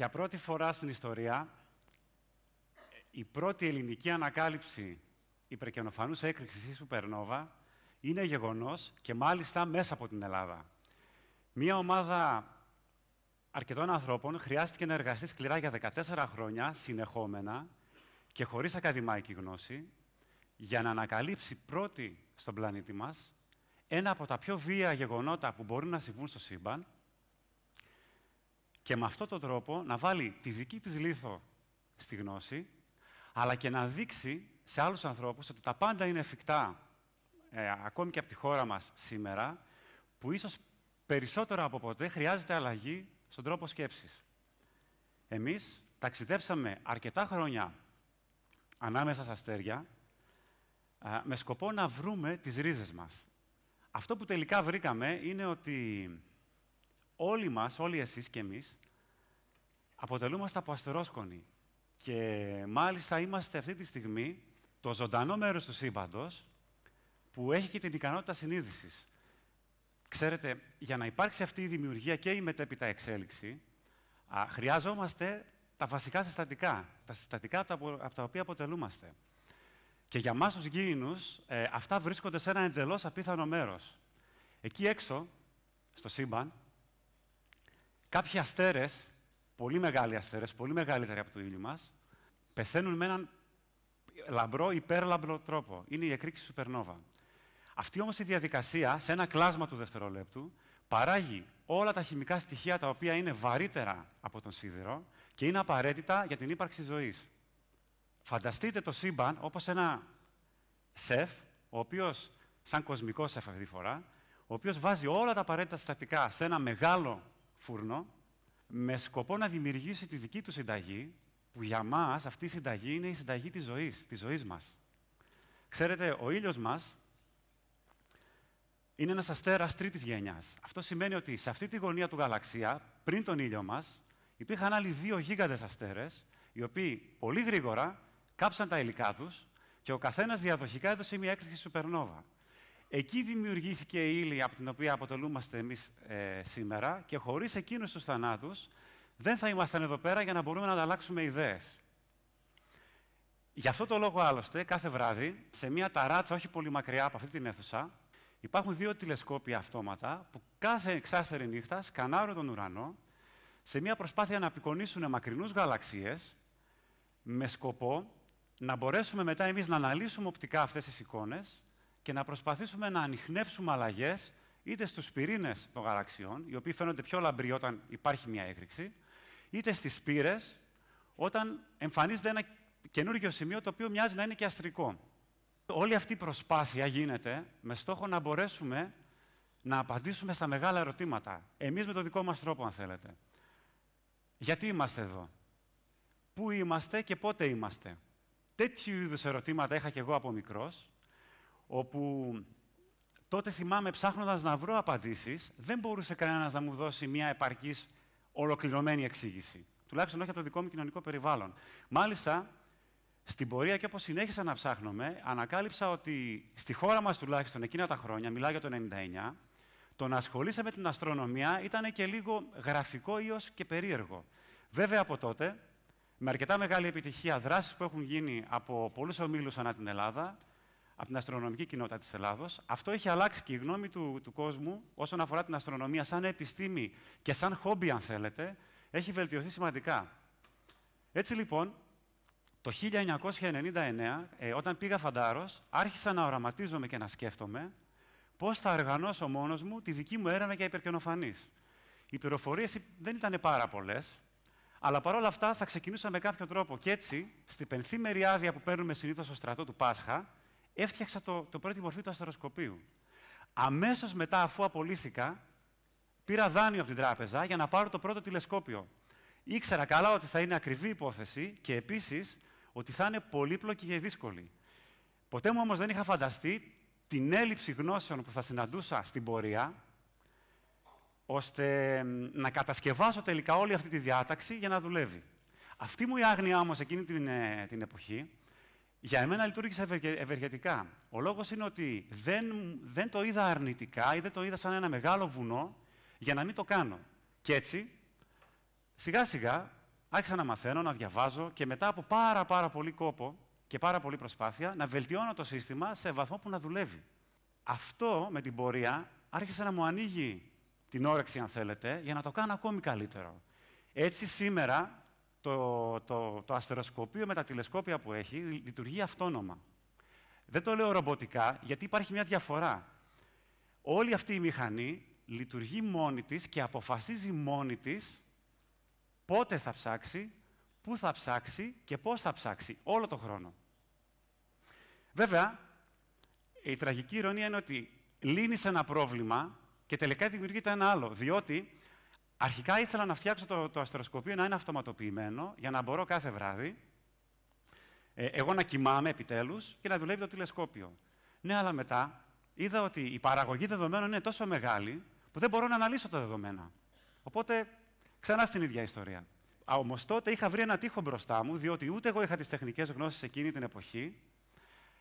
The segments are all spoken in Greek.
Για πρώτη φορά στην ιστορία, η πρώτη ελληνική ανακάλυψη υπερκενοφανούς έκρηξης ή σουπερνόβα είναι γεγονός και μάλιστα μέσα από την Ελλάδα. Μία ομάδα αρκετών ανθρώπων χρειάστηκε να εργαστεί σκληρά για 14 χρόνια συνεχόμενα και χωρίς ακαδημαϊκή γνώση για να ανακαλύψει πρώτη στον πλανήτη μας ένα από τα πιο βία γεγονότα που μπορούν να συμβούν στο σύμπαν, και με αυτόν τον τρόπο να βάλει τη δική της λίθο στη γνώση, αλλά και να δείξει σε άλλους ανθρώπους ότι τα πάντα είναι εφικτά, ε, ακόμη και από τη χώρα μας σήμερα, που ίσως περισσότερο από ποτέ χρειάζεται αλλαγή στον τρόπο σκέψης. Εμείς ταξιδέψαμε αρκετά χρόνια ανάμεσα στα αστέρια, με σκοπό να βρούμε τις ρίζες μας. Αυτό που τελικά βρήκαμε είναι ότι όλοι μας, όλοι εσείς και εμείς, αποτελούμαστε από αστερόσκονη. Και μάλιστα είμαστε αυτή τη στιγμή το ζωντανό μέρος του σύμπαντος που έχει και την ικανότητα συνείδησης. Ξέρετε, για να υπάρξει αυτή η δημιουργία και η μετέπειτα εξέλιξη, χρειάζομαστε τα βασικά συστατικά, τα συστατικά από τα οποία αποτελούμαστε. Και για μας τους γήινους, ε, αυτά βρίσκονται σε ένα εντελώς απίθανο μέρος. Εκεί έξω, στο σύμπαν, κάποιοι αστέρες πολύ μεγάλοι αστέρες, πολύ μεγαλύτεροι από το ήλιο μας, πεθαίνουν με έναν λαμπρό, υπέρλαμπρο τρόπο. Είναι η εκρήξη σουπερνόβα. Αυτή όμως η διαδικασία, σε ένα κλάσμα του δευτερολέπτου, παράγει όλα τα χημικά στοιχεία τα οποία είναι βαρύτερα από τον σίδερο και είναι απαραίτητα για την ύπαρξη ζωής. Φανταστείτε το σύμπαν όπως ένα σεφ, ο οποίος, σαν κοσμικό σεφ αυτή τη φορά, ο οποίος βάζει όλα τα απαραίτητα συστατικά σε ένα μεγάλο φούρνο με σκοπό να δημιουργήσει τη δική του συνταγή, που για μας αυτή η συνταγή είναι η συνταγή της ζωής, της ζωής μας. Ξέρετε, ο ήλιος μας είναι ένας αστέρας τρίτης γενιάς. Αυτό σημαίνει ότι σε αυτή τη γωνία του γαλαξία, πριν τον ήλιο μας, υπήρχαν άλλοι δύο γίγαντες αστέρες, οι οποίοι πολύ γρήγορα κάψαν τα υλικά τους και ο καθένας διαδοχικά έδωσε μια έκρηξη σουπερνόβα. Εκεί δημιουργήθηκε η ύλη από την οποία αποτελούμαστε εμείς ε, σήμερα και χωρίς εκείνους τους θανάτους δεν θα ήμασταν εδώ πέρα για να μπορούμε να ανταλλάξουμε ιδέες. Γι' αυτό το λόγο άλλωστε κάθε βράδυ σε μια ταράτσα όχι πολύ μακριά από αυτή την αίθουσα υπάρχουν δύο τηλεσκόπια αυτόματα που κάθε εξάστερη νύχτα σκανάρουν τον ουρανό σε μια προσπάθεια να απεικονίσουν μακρινούς γαλαξίες με σκοπό να μπορέσουμε μετά εμείς να αναλύσουμε οπτικά αυτές τις εικόνες και να προσπαθήσουμε να ανοιχνεύσουμε αλλαγές είτε στους πυρήνες των γαλαξιών, οι οποίοι φαίνονται πιο λαμπροί όταν υπάρχει μια έκρηξη, είτε στις πύρες, όταν εμφανίζεται ένα καινούργιο σημείο το οποίο μοιάζει να είναι και αστρικό. Όλη αυτή η προσπάθεια γίνεται με στόχο να μπορέσουμε να απαντήσουμε στα μεγάλα ερωτήματα. Εμείς με τον δικό μας τρόπο, αν θέλετε. Γιατί είμαστε εδώ. Πού είμαστε και πότε είμαστε. Τέτοιου είδους ερωτήματα είχα και εγώ από μικρός όπου τότε θυμάμαι ψάχνοντας να βρω απαντήσεις, δεν μπορούσε κανένας να μου δώσει μια επαρκής ολοκληρωμένη εξήγηση. Τουλάχιστον όχι από το δικό μου κοινωνικό περιβάλλον. Μάλιστα, στην πορεία και όπως συνέχισα να ψάχνομαι, ανακάλυψα ότι στη χώρα μας τουλάχιστον εκείνα τα χρόνια, μιλάω για το 99, το να ασχολείσαι με την αστρονομία ήταν και λίγο γραφικό ή και περίεργο. Βέβαια από τότε, με αρκετά μεγάλη επιτυχία δράσεις που έχουν γίνει από πολλούς ομίλους ανά την Ελλάδα, από την αστρονομική κοινότητα της Ελλάδος. Αυτό έχει αλλάξει και η γνώμη του, του κόσμου όσον αφορά την αστρονομία σαν επιστήμη και σαν χόμπι, αν θέλετε, έχει βελτιωθεί σημαντικά. Έτσι λοιπόν, το 1999, ε, όταν πήγα φαντάρος, άρχισα να οραματίζομαι και να σκέφτομαι πώς θα οργανώσω μόνος μου τη δική μου έρευνα για υπερκενοφανή. Οι πληροφορίες δεν ήταν πάρα πολλές, αλλά παρόλα αυτά θα ξεκινούσα με κάποιο τρόπο. Και έτσι, στην πενθήμερη άδεια που παίρνουμε συνήθως στο στρατό του Πάσχα, έφτιαξα το, το πρώτη μορφή του αστεροσκοπίου. Αμέσως μετά, αφού απολύθηκα, πήρα δάνειο από την τράπεζα για να πάρω το πρώτο τηλεσκόπιο. Ήξερα καλά ότι θα είναι ακριβή υπόθεση και επίσης ότι θα είναι πολύπλοκη και δύσκολη. Ποτέ μου όμως δεν είχα φανταστεί την έλλειψη γνώσεων που θα συναντούσα στην πορεία, ώστε να κατασκευάσω τελικά όλη αυτή τη διάταξη για να δουλεύει. Αυτή μου η άγνοια όμως εκείνη την, ε, την εποχή για εμένα λειτουργήσε ευεργετικά. Ο λόγος είναι ότι δεν, δεν το είδα αρνητικά ή δεν το είδα σαν ένα μεγάλο βουνό για να μην το κάνω. Και έτσι, σιγά σιγά, άρχισα να μαθαίνω, να διαβάζω και μετά από πάρα πάρα πολύ κόπο και πάρα πολύ προσπάθεια, να βελτιώνω το σύστημα σε βαθμό που να δουλεύει. Αυτό με την πορεία άρχισε να μου ανοίγει την όρεξη, αν θέλετε, για να το κάνω ακόμη καλύτερο. Έτσι σήμερα το, το, αστεροσκοπείο με τα τηλεσκόπια που έχει λειτουργεί αυτόνομα. Δεν το λέω ρομποτικά, γιατί υπάρχει μια διαφορά. Όλη αυτή η μηχανή λειτουργεί μόνη της και αποφασίζει μόνη της πότε θα ψάξει, πού θα ψάξει και πώς θα ψάξει, όλο το χρόνο. Βέβαια, η τραγική ηρωνία είναι ότι λύνεις ένα πρόβλημα και τελικά δημιουργείται ένα άλλο, διότι Αρχικά ήθελα να φτιάξω το, το αστεροσκοπείο να είναι αυτοματοποιημένο για να μπορώ κάθε βράδυ ε, εγώ να κοιμάμαι επιτέλους και να δουλεύει το τηλεσκόπιο. Ναι, αλλά μετά είδα ότι η παραγωγή δεδομένων είναι τόσο μεγάλη που δεν μπορώ να αναλύσω τα δεδομένα. Οπότε ξανά στην ίδια ιστορία. Όμως τότε είχα βρει ένα τείχο μπροστά μου, διότι ούτε εγώ είχα τις τεχνικές γνώσεις εκείνη την εποχή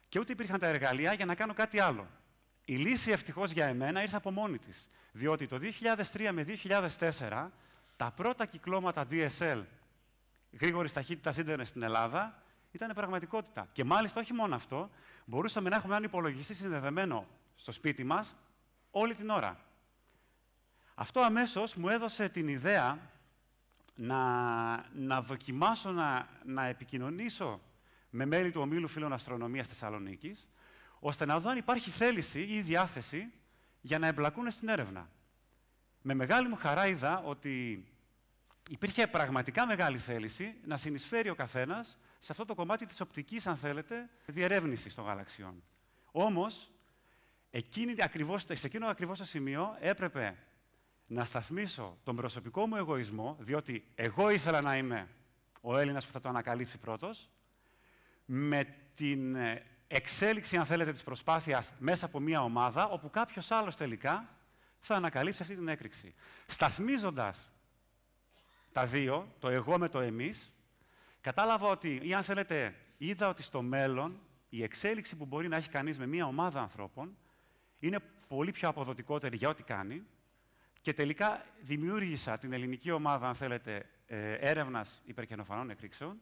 και ούτε υπήρχαν τα εργαλεία για να κάνω κάτι άλλο. Η λύση ευτυχώς για εμένα ήρθε από μόνη της. Διότι το 2003 με 2004 τα πρώτα κυκλώματα DSL γρήγορης ταχύτητας ίντερνετ στην Ελλάδα ήταν πραγματικότητα. Και μάλιστα όχι μόνο αυτό, μπορούσαμε να έχουμε έναν υπολογιστή συνδεδεμένο στο σπίτι μας όλη την ώρα. Αυτό αμέσως μου έδωσε την ιδέα να, να δοκιμάσω να, να επικοινωνήσω με μέλη του Ομίλου Φίλων Αστρονομίας Θεσσαλονίκης, ώστε να δω αν υπάρχει θέληση ή διάθεση για να εμπλακούν στην έρευνα. Με μεγάλη μου χαρά είδα ότι υπήρχε πραγματικά μεγάλη θέληση να συνεισφέρει ο καθένας σε αυτό το κομμάτι της οπτικής, αν θέλετε, διερεύνησης των γαλαξιών. Όμως, σε εκείνο ακριβώς το σημείο έπρεπε να σταθμίσω τον προσωπικό μου εγωισμό, διότι εγώ ήθελα να είμαι ο Έλληνας που θα το ανακαλύψει πρώτος, με την ε, εξέλιξη, αν θέλετε, της προσπάθειας μέσα από μια ομάδα, όπου κάποιος άλλος τελικά θα ανακαλύψει αυτή την έκρηξη. Σταθμίζοντας τα δύο, το εγώ με το εμείς, κατάλαβα ότι, ή αν θέλετε, είδα ότι στο μέλλον η εξέλιξη που μπορεί να έχει κανείς με μια ομάδα ανθρώπων είναι πολύ πιο αποδοτικότερη για ό,τι κάνει και τελικά δημιούργησα την ελληνική ομάδα, αν θέλετε, ε, έρευνας υπερκενοφανων εκρήξεων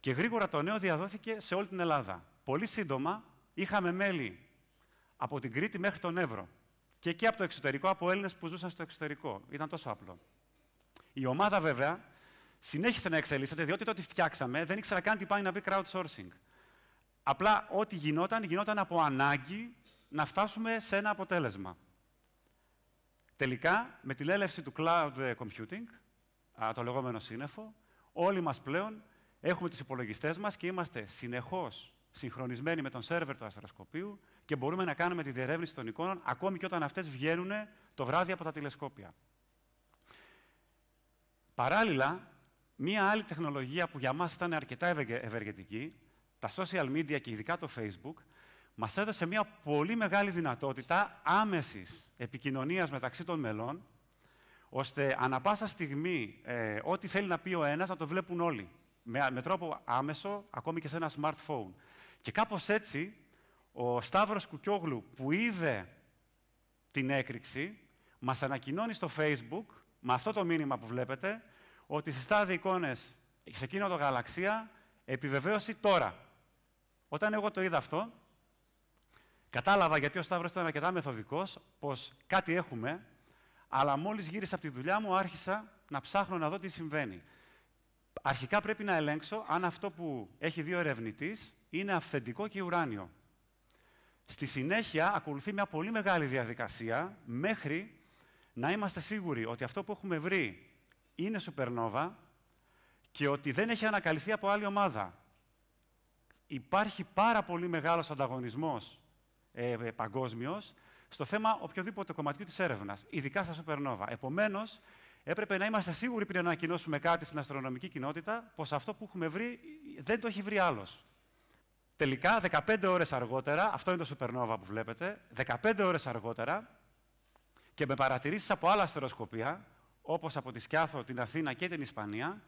και γρήγορα το νέο διαδόθηκε σε όλη την Ελλάδα. Πολύ σύντομα είχαμε μέλη από την Κρήτη μέχρι τον Εύρο. Και εκεί από το εξωτερικό, από Έλληνες που ζούσαν στο εξωτερικό. Ήταν τόσο απλό. Η ομάδα βέβαια συνέχισε να εξελίσσεται, διότι το ότι φτιάξαμε δεν ήξερα καν τι πάει να μπει crowdsourcing. Απλά ό,τι γινόταν, γινόταν από ανάγκη να φτάσουμε σε ένα αποτέλεσμα. Τελικά, με τη έλευση του cloud computing, το λεγόμενο σύννεφο, όλοι μας πλέον έχουμε τους υπολογιστές μας και είμαστε συνεχώς συγχρονισμένη με τον σερβερ του αστροσκοπίου και μπορούμε να κάνουμε τη διερεύνηση των εικόνων ακόμη και όταν αυτές βγαίνουν το βράδυ από τα τηλεσκόπια. Παράλληλα, μία άλλη τεχνολογία που για μας ήταν αρκετά ευεργετική, τα social media και ειδικά το Facebook, μας έδωσε μία πολύ μεγάλη δυνατότητα άμεσης επικοινωνίας μεταξύ των μελών, ώστε ανα πάσα στιγμή ε, ό,τι θέλει να πει ο ένας να το βλέπουν όλοι με, τρόπο άμεσο, ακόμη και σε ένα smartphone. Και κάπως έτσι, ο Σταύρος Κουκιόγλου που είδε την έκρηξη, μας ανακοινώνει στο Facebook, με αυτό το μήνυμα που βλέπετε, ότι συστάδει εικόνες σε εκείνο το γαλαξία, επιβεβαίωση τώρα. Όταν εγώ το είδα αυτό, κατάλαβα γιατί ο Σταύρος ήταν αρκετά μεθοδικός, πως κάτι έχουμε, αλλά μόλις γύρισα από τη δουλειά μου άρχισα να ψάχνω να δω τι συμβαίνει αρχικά πρέπει να ελέγξω αν αυτό που έχει δύο ερευνητής είναι αυθεντικό και ουράνιο. Στη συνέχεια ακολουθεί μια πολύ μεγάλη διαδικασία μέχρι να είμαστε σίγουροι ότι αυτό που έχουμε βρει είναι σούπερνόβα και ότι δεν έχει ανακαλυφθεί από άλλη ομάδα. Υπάρχει πάρα πολύ μεγάλος ανταγωνισμός ε, ε παγκόσμιος στο θέμα οποιοδήποτε κομματιού της έρευνας, ειδικά στα σούπερνόβα. Επομένως, Έπρεπε να είμαστε σίγουροι πριν να ανακοινώσουμε κάτι στην αστρονομική κοινότητα, πως αυτό που έχουμε βρει δεν το έχει βρει άλλος. Τελικά, 15 ώρες αργότερα, αυτό είναι το supernova που βλέπετε, 15 ώρες αργότερα και με παρατηρήσεις από άλλα αστεροσκοπία, όπως από τη Σκιάθο, την Αθήνα και την Ισπανία,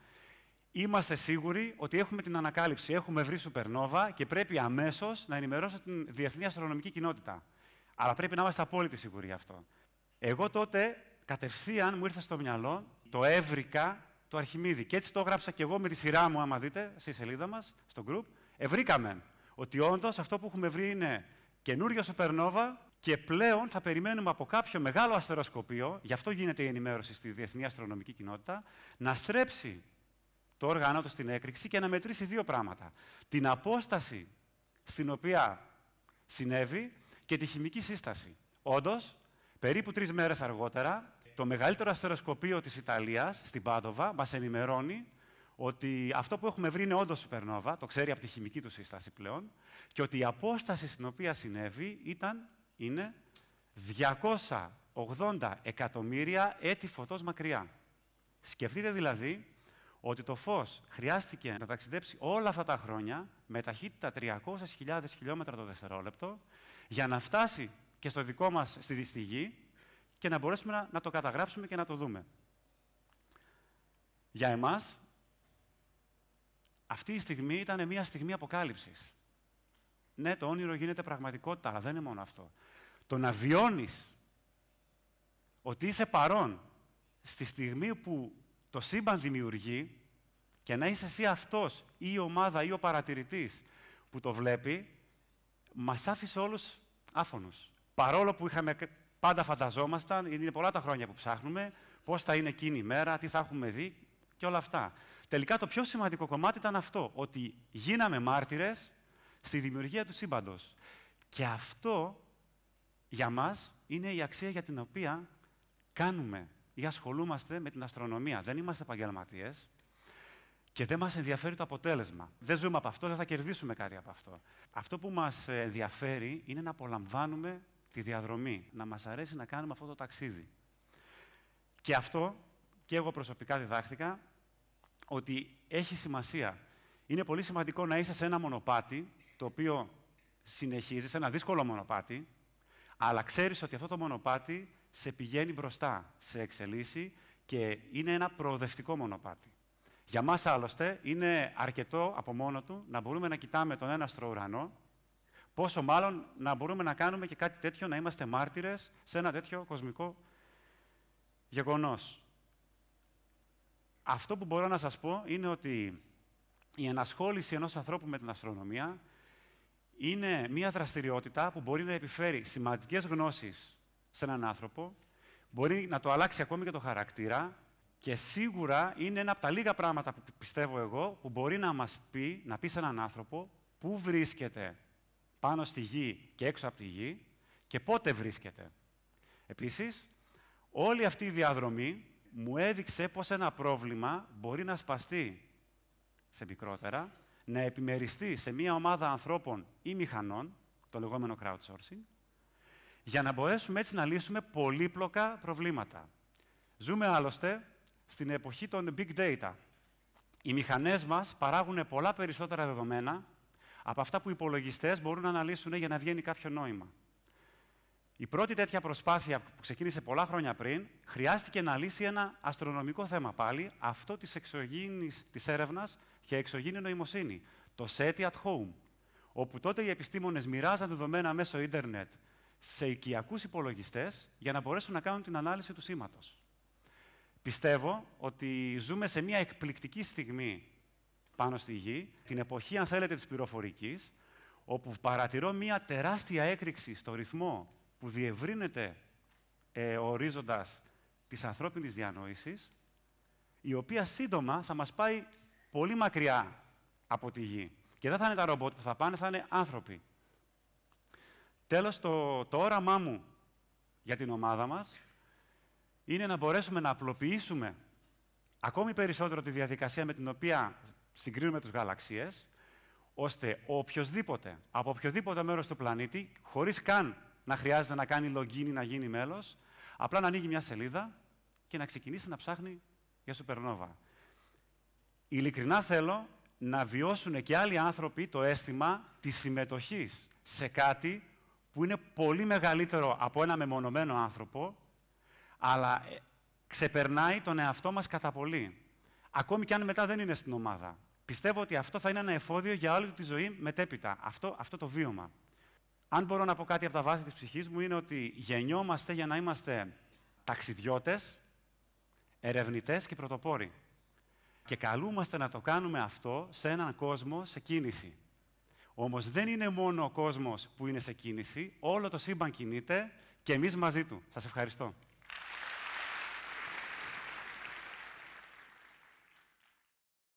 είμαστε σίγουροι ότι έχουμε την ανακάλυψη. Έχουμε βρει supernova και πρέπει αμέσως να ενημερώσω την διεθνή αστρονομική κοινότητα. Αλλά πρέπει να είμαστε απόλυτοι σίγουροι γι' αυτό. Εγώ τότε κατευθείαν μου ήρθε στο μυαλό, το έβρικα το Αρχιμίδη. Και έτσι το έγραψα και εγώ με τη σειρά μου, άμα δείτε, στη σελίδα μας, στο group. Ευρήκαμε ότι όντως αυτό που έχουμε βρει είναι καινούριο σοπερνόβα και πλέον θα περιμένουμε από κάποιο μεγάλο αστεροσκοπείο, γι' αυτό γίνεται η ενημέρωση στη διεθνή αστρονομική κοινότητα, να στρέψει το όργανο του στην έκρηξη και να μετρήσει δύο πράγματα. Την απόσταση στην οποία συνέβη και τη χημική σύσταση. Όντως, Περίπου τρεις μέρες αργότερα, το μεγαλύτερο αστεροσκοπείο της Ιταλίας, στην Πάντοβα, μας ενημερώνει ότι αυτό που έχουμε βρει είναι όντως Σουπερνόβα, το ξέρει από τη χημική του σύσταση πλέον, και ότι η απόσταση στην οποία συνέβη ήταν, είναι 280 εκατομμύρια έτη φωτός μακριά. Σκεφτείτε δηλαδή ότι το φως χρειάστηκε να ταξιδέψει όλα αυτά τα χρόνια με ταχύτητα 300.000 χιλιόμετρα το δευτερόλεπτο για να φτάσει και στο δικό μας, στη, στη και να μπορέσουμε να, το καταγράψουμε και να το δούμε. Για εμάς, αυτή η στιγμή ήταν μια στιγμή αποκάλυψης. Ναι, το όνειρο γίνεται πραγματικότητα, αλλά δεν είναι μόνο αυτό. Το να βιώνεις ότι είσαι παρόν στη στιγμή που το σύμπαν δημιουργεί και να είσαι εσύ αυτός ή η ομάδα ή ο παρατηρητής που το βλέπει, μας άφησε όλους άφωνους παρόλο που είχαμε, πάντα φανταζόμασταν, είναι πολλά τα χρόνια που ψάχνουμε, πώς θα είναι εκείνη η μέρα, τι θα έχουμε δει και όλα αυτά. Τελικά το πιο σημαντικό κομμάτι ήταν αυτό, ότι γίναμε μάρτυρες στη δημιουργία του σύμπαντος. Και αυτό για μας είναι η αξία για την οποία κάνουμε ή ασχολούμαστε με την αστρονομία. Δεν είμαστε επαγγελματίες και δεν μας ενδιαφέρει το αποτέλεσμα. Δεν ζούμε από αυτό, δεν θα κερδίσουμε κάτι από αυτό. Αυτό που μας ενδιαφέρει είναι να απολαμβάνουμε τη διαδρομή, να μας αρέσει να κάνουμε αυτό το ταξίδι. Και αυτό, και εγώ προσωπικά διδάχθηκα, ότι έχει σημασία. Είναι πολύ σημαντικό να είσαι σε ένα μονοπάτι, το οποίο συνεχίζεις, σε ένα δύσκολο μονοπάτι, αλλά ξέρεις ότι αυτό το μονοπάτι σε πηγαίνει μπροστά, σε εξελίσσει και είναι ένα προοδευτικό μονοπάτι. Για μας άλλωστε είναι αρκετό από μόνο του να μπορούμε να κοιτάμε τον ένα ουρανό Πόσο μάλλον να μπορούμε να κάνουμε και κάτι τέτοιο, να είμαστε μάρτυρες σε ένα τέτοιο κοσμικό γεγονός. Αυτό που μπορώ να σας πω είναι ότι η ενασχόληση ενός ανθρώπου με την αστρονομία είναι μια δραστηριότητα που μπορεί να επιφέρει σημαντικές γνώσεις σε έναν άνθρωπο, μπορεί να το αλλάξει ακόμη και το χαρακτήρα και σίγουρα είναι ένα από τα λίγα πράγματα που πιστεύω εγώ που μπορεί να μας πει, να πει σε έναν άνθρωπο πού βρίσκεται πάνω στη γη και έξω από τη γη και πότε βρίσκεται. Επίσης, όλη αυτή η διαδρομή μου έδειξε πως ένα πρόβλημα μπορεί να σπαστεί σε μικρότερα, να επιμεριστεί σε μία ομάδα ανθρώπων ή μηχανών, το λεγόμενο crowdsourcing, για να μπορέσουμε έτσι να λύσουμε πολύπλοκα προβλήματα. Ζούμε άλλωστε στην εποχή των big data. Οι μηχανές μας παράγουν πολλά περισσότερα δεδομένα από αυτά που οι υπολογιστές μπορούν να αναλύσουν για να βγαίνει κάποιο νόημα. Η πρώτη τέτοια προσπάθεια που ξεκίνησε πολλά χρόνια πριν χρειάστηκε να λύσει ένα αστρονομικό θέμα πάλι, αυτό της εξωγήινη της έρευνας και εξωγήινη νοημοσύνη, το SETI at Home, όπου τότε οι επιστήμονες μοιράζαν δεδομένα μέσω ίντερνετ σε οικιακούς υπολογιστές για να μπορέσουν να κάνουν την ανάλυση του σήματος. Πιστεύω ότι ζούμε σε μια εκπληκτική στιγμή πάνω στη γη, την εποχή, αν θέλετε, της πυροφορικής όπου παρατηρώ μία τεράστια έκρηξη στο ρυθμό που διευρύνεται ε, ορίζοντας της ανθρώπινης διανόησης, η οποία σύντομα θα μας πάει πολύ μακριά από τη γη. Και δεν θα είναι τα ρομπότ που θα πάνε, θα είναι άνθρωποι. Τέλος, το, το όραμά μου για την ομάδα μας είναι να μπορέσουμε να απλοποιήσουμε ακόμη περισσότερο τη διαδικασία με την οποία συγκρίνουμε τους γαλαξίες, ώστε ο οποιοδήποτε, από οποιοδήποτε μέρος του πλανήτη, χωρίς καν να χρειάζεται να κάνει login να γίνει μέλος, απλά να ανοίγει μια σελίδα και να ξεκινήσει να ψάχνει για supernova. Ειλικρινά θέλω να βιώσουν και άλλοι άνθρωποι το αίσθημα της συμμετοχής σε κάτι που είναι πολύ μεγαλύτερο από ένα μεμονωμένο άνθρωπο, αλλά ε, ξεπερνάει τον εαυτό μας κατά πολύ. Ακόμη και αν μετά δεν είναι στην ομάδα. Πιστεύω ότι αυτό θα είναι ένα εφόδιο για όλη τη ζωή μετέπειτα. Αυτό, αυτό το βίωμα. Αν μπορώ να πω κάτι από τα βάθη της ψυχής μου είναι ότι γεννιόμαστε για να είμαστε ταξιδιώτες, ερευνητές και πρωτοπόροι. Και καλούμαστε να το κάνουμε αυτό σε έναν κόσμο σε κίνηση. Όμως δεν είναι μόνο ο κόσμος που είναι σε κίνηση, όλο το σύμπαν κινείται και εμείς μαζί του. Σας ευχαριστώ.